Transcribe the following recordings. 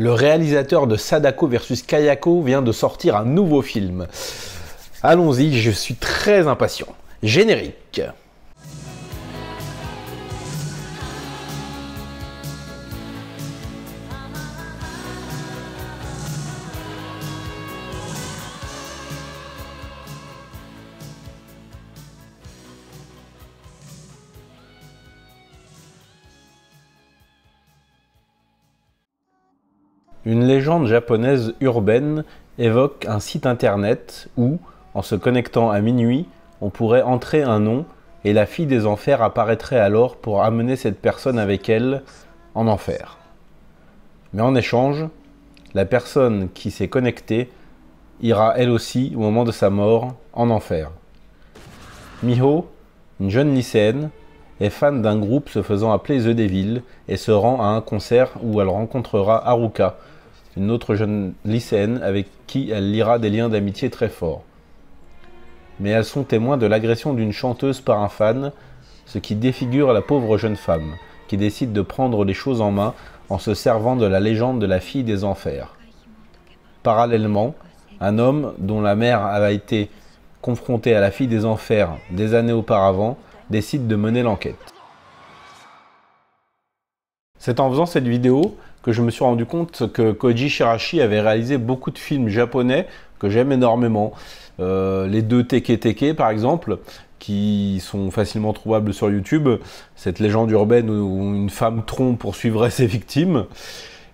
le réalisateur de Sadako versus Kayako vient de sortir un nouveau film. Allons-y, je suis très impatient. Générique. Une légende japonaise urbaine évoque un site internet où, en se connectant à minuit, on pourrait entrer un nom et la fille des enfers apparaîtrait alors pour amener cette personne avec elle en enfer. Mais en échange, la personne qui s'est connectée ira elle aussi, au moment de sa mort, en enfer. Miho, une jeune lycéenne, est fan d'un groupe se faisant appeler The Devil et se rend à un concert où elle rencontrera Haruka, une autre jeune lycéenne avec qui elle lira des liens d'amitié très forts. Mais elles sont témoins de l'agression d'une chanteuse par un fan, ce qui défigure la pauvre jeune femme, qui décide de prendre les choses en main en se servant de la légende de la fille des enfers. Parallèlement, un homme dont la mère avait été confrontée à la fille des enfers des années auparavant décide de mener l'enquête. C'est en faisant cette vidéo que je me suis rendu compte que Koji Shirashi avait réalisé beaucoup de films japonais que j'aime énormément. Euh, les deux Teke Teke par exemple, qui sont facilement trouvables sur YouTube. Cette légende urbaine où une femme tronc poursuivrait ses victimes.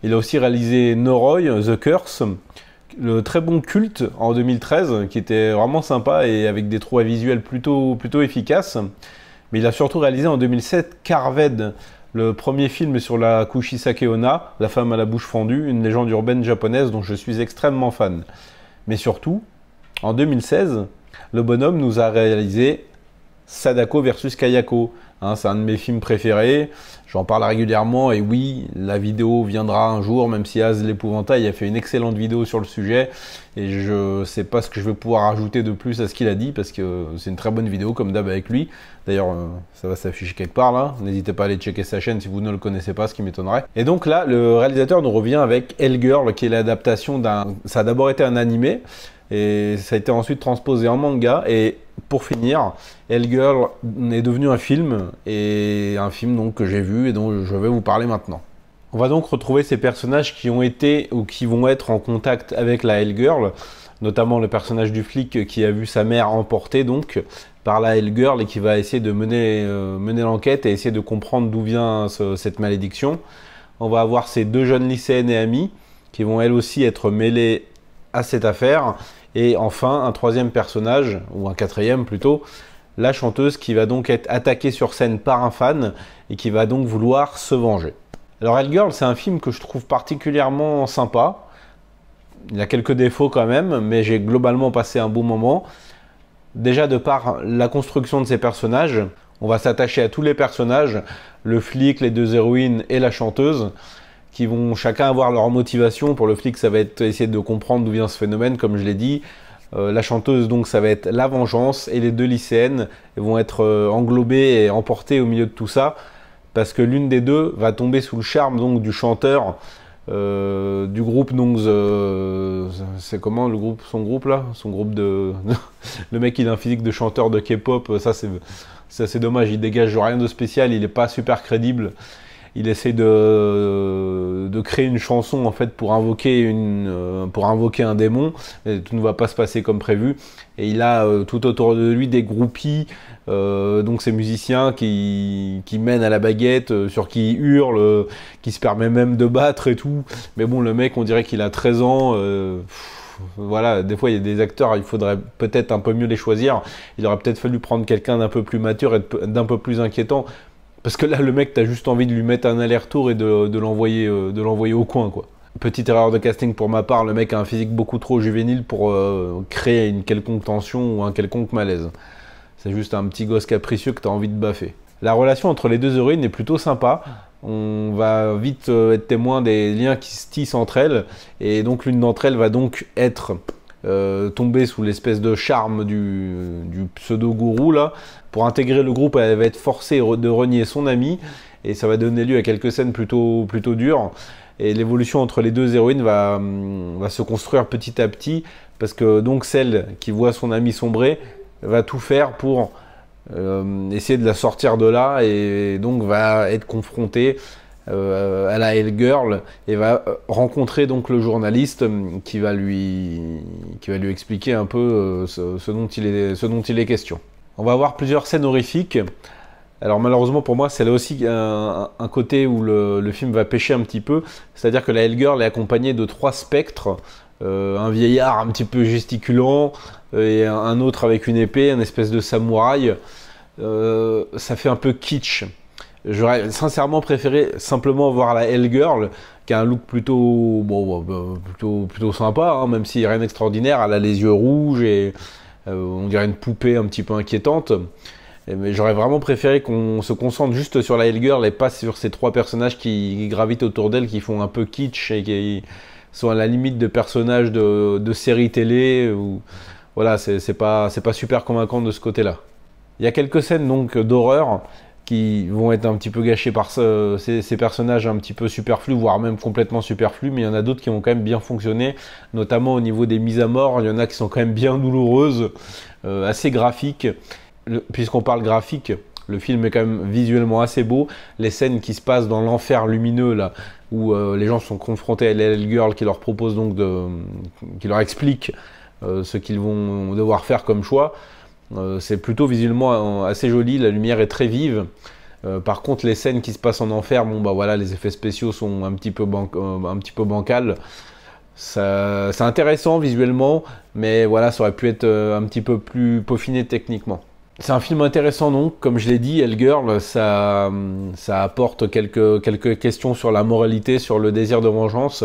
Il a aussi réalisé Noroi, The Curse, le très bon culte en 2013, qui était vraiment sympa et avec des trous visuels plutôt, plutôt efficaces mais il a surtout réalisé en 2007 Carved, le premier film sur la Kushisake Onna, la femme à la bouche fendue, une légende urbaine japonaise dont je suis extrêmement fan. Mais surtout, en 2016, le bonhomme nous a réalisé Sadako versus Kayako. Hein, c'est un de mes films préférés. J'en parle régulièrement et oui, la vidéo viendra un jour, même si Az l'épouvantail a fait une excellente vidéo sur le sujet. Et je sais pas ce que je vais pouvoir ajouter de plus à ce qu'il a dit parce que c'est une très bonne vidéo comme d'hab avec lui. D'ailleurs, euh, ça va s'afficher quelque part là. N'hésitez pas à aller checker sa chaîne si vous ne le connaissez pas, ce qui m'étonnerait. Et donc là, le réalisateur nous revient avec girl qui est l'adaptation d'un. Ça a d'abord été un animé. Et ça a été ensuite transposé en manga. Et pour finir, Hellgirl est devenu un film. Et un film donc que j'ai vu et dont je vais vous parler maintenant. On va donc retrouver ces personnages qui ont été ou qui vont être en contact avec la Hellgirl, notamment le personnage du flic qui a vu sa mère emportée donc par la Hellgirl et qui va essayer de mener, euh, mener l'enquête et essayer de comprendre d'où vient cette malédiction. On va avoir ces deux jeunes lycéennes et amis qui vont elles aussi être mêlées à cette affaire. Et enfin, un troisième personnage, ou un quatrième plutôt, la chanteuse qui va donc être attaquée sur scène par un fan et qui va donc vouloir se venger. Alors girl c'est un film que je trouve particulièrement sympa. Il a quelques défauts quand même, mais j'ai globalement passé un bon moment. Déjà de par la construction de ces personnages, on va s'attacher à tous les personnages, le flic, les deux héroïnes et la chanteuse qui vont chacun avoir leur motivation. Pour le flic, ça va être essayer de comprendre d'où vient ce phénomène, comme je l'ai dit. Euh, la chanteuse, donc, ça va être la vengeance. Et les deux lycéennes vont être euh, englobées et emportées au milieu de tout ça. Parce que l'une des deux va tomber sous le charme donc du chanteur euh, du groupe c'est comment le groupe son groupe là son groupe de le mec il a un physique de chanteur de K-pop ça c'est c'est dommage il dégage rien de spécial il n'est pas super crédible il essaie de, de, créer une chanson en fait pour invoquer, une, euh, pour invoquer un démon. Et tout ne va pas se passer comme prévu. Et il a euh, tout autour de lui des groupies, euh, donc ces musiciens qui, qui, mènent à la baguette, sur qui il hurle, qui se permet même de battre et tout. Mais bon, le mec, on dirait qu'il a 13 ans. voilà, des fois il y a des acteurs, il faudrait peut-être un peu mieux les choisir. Il aurait peut-être fallu prendre quelqu'un d'un peu plus mature et d'un peu plus inquiétant parce que là, le mec, t'as juste envie de lui mettre un aller-retour et de, euh, de l'envoyer au coin, quoi. Petite erreur de casting pour ma part, le mec a un physique beaucoup trop juvénile pour euh, créer une quelconque tension ou un quelconque malaise. C'est juste un petit gosse capricieux que t'as envie de baffer. La relation entre les deux héroïnes est plutôt sympa. On va vite euh, être témoin des liens qui se tissent entre elles, et donc l'une d'entre elles va donc être euh, tomber sous l'espèce de charme du, pseudo-gourou là. Pour intégrer le groupe, elle va être forcée de renier son ami et ça va donner lieu à quelques scènes plutôt, plutôt dures. Et l'évolution entre les deux héroïnes va, hum, se construire petit à petit parce que donc celle qui voit son ami sombrer va tout faire pour euh, essayer de la sortir de là et donc va être confrontée à la Hell Girl et va euh, rencontrer donc le journaliste hum, qui va lui, expliquer un peu euh, ce, dont il est, ce dont il est question. On va avoir plusieurs scènes horrifiques. Alors malheureusement pour moi, c'est là aussi un, côté où le, film va pêcher un petit peu, c'est-à-dire que la Girl est accompagnée de trois spectres, euh, un vieillard un petit peu gesticulant et un, autre avec une épée, un espèce de samouraï. ça fait un peu kitsch. J'aurais sincèrement préféré simplement voir la Girl qui a un look plutôt, bon, bah, plutôt, plutôt sympa, hein, même si rien d'extraordinaire. Elle a les yeux rouges et euh, on dirait une poupée un petit peu inquiétante. Mais j'aurais vraiment préféré qu'on se concentre juste sur la Girl et pas sur ces trois personnages qui gravitent autour d'elle, qui font un peu kitsch et qui sont à la limite de personnages de, de séries télé. Ou... Voilà, c'est pas, pas super convaincant de ce côté-là. Il y a quelques scènes donc d'horreur qui vont être un petit peu gâchés par ces, personnages un petit peu superflus, voire même complètement superflus, mais il y en a d'autres qui ont quand même bien fonctionné, notamment au niveau des mises à mort, il y en a qui sont quand même bien douloureuses, euh, assez graphiques. Puisqu'on parle graphique, le film est quand même visuellement assez beau. Les scènes qui se passent dans l'enfer lumineux, là, où euh, les gens sont confrontés à LL Girl qui leur propose donc de. qui leur explique euh, ce qu'ils vont devoir faire comme choix. Euh, c'est plutôt visuellement euh, assez joli, la lumière est très vive. Euh, par contre, les scènes qui se passent en enfer, bon bah voilà, les effets spéciaux sont un petit peu, bancales un petit C'est intéressant visuellement, mais voilà, ça aurait pu être un petit peu plus peaufiné techniquement. C'est un film intéressant donc, comme je l'ai dit, Girl, ça, ça apporte quelques questions sur la moralité, sur le désir de vengeance.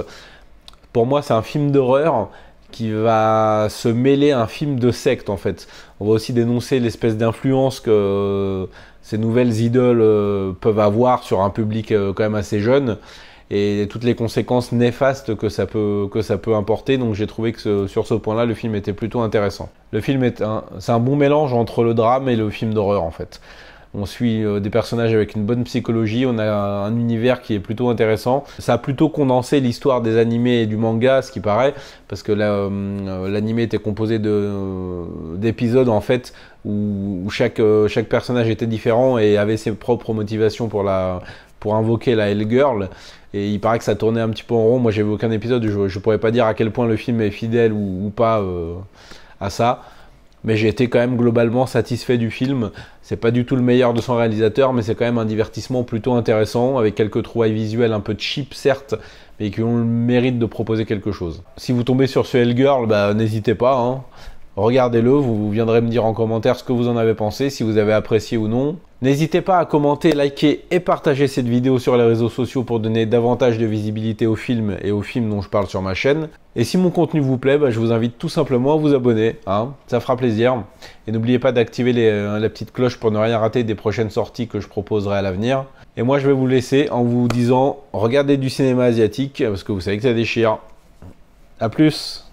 Pour moi, c'est un film d'horreur, qui va se mêler à un film de secte en fait. On va aussi dénoncer l'espèce d'influence que euh, ces nouvelles idoles euh, peuvent avoir sur un public euh, quand même assez jeune et toutes les conséquences néfastes que ça peut, que ça peut importer. Donc j'ai trouvé que sur ce point-là, le film était plutôt intéressant. Le film est c'est un bon mélange entre le drame et le film d'horreur en fait. On suit euh, des personnages avec une bonne psychologie, on a un univers qui est plutôt intéressant. Ça a plutôt condensé l'histoire des animés et du manga, ce qui paraît, parce que euh, l'animé était composé euh, d'épisodes en fait où, chaque, chaque personnage était différent et avait ses propres motivations pour, la, pour invoquer la Girl. Et il paraît que ça tournait un petit peu en rond. Moi, j'ai vu aucun épisode, je ne pourrais pas dire à quel point le film est fidèle ou, pas à ça mais j'ai été quand même globalement satisfait du film. C'est pas du tout le meilleur de son réalisateur, mais c'est quand même un divertissement plutôt intéressant, avec quelques trouvailles visuelles un peu cheap certes, mais qui ont le mérite de proposer quelque chose. Si vous tombez sur ce Hellgirl, bah n'hésitez pas, hein. Regardez-le, vous viendrez me dire en commentaire ce que vous en avez pensé, si vous avez apprécié ou non. N'hésitez pas à commenter, liker et partager cette vidéo sur les réseaux sociaux pour donner davantage de visibilité au film et aux films dont je parle sur ma chaîne. Et si mon contenu vous plaît, bah, je vous invite tout simplement à vous abonner, hein, ça fera plaisir. Et n'oubliez pas d'activer euh, la petite cloche pour ne rien rater des prochaines sorties que je proposerai à l'avenir. Et moi je vais vous laisser en vous disant regardez du cinéma asiatique parce que vous savez que ça déchire. A plus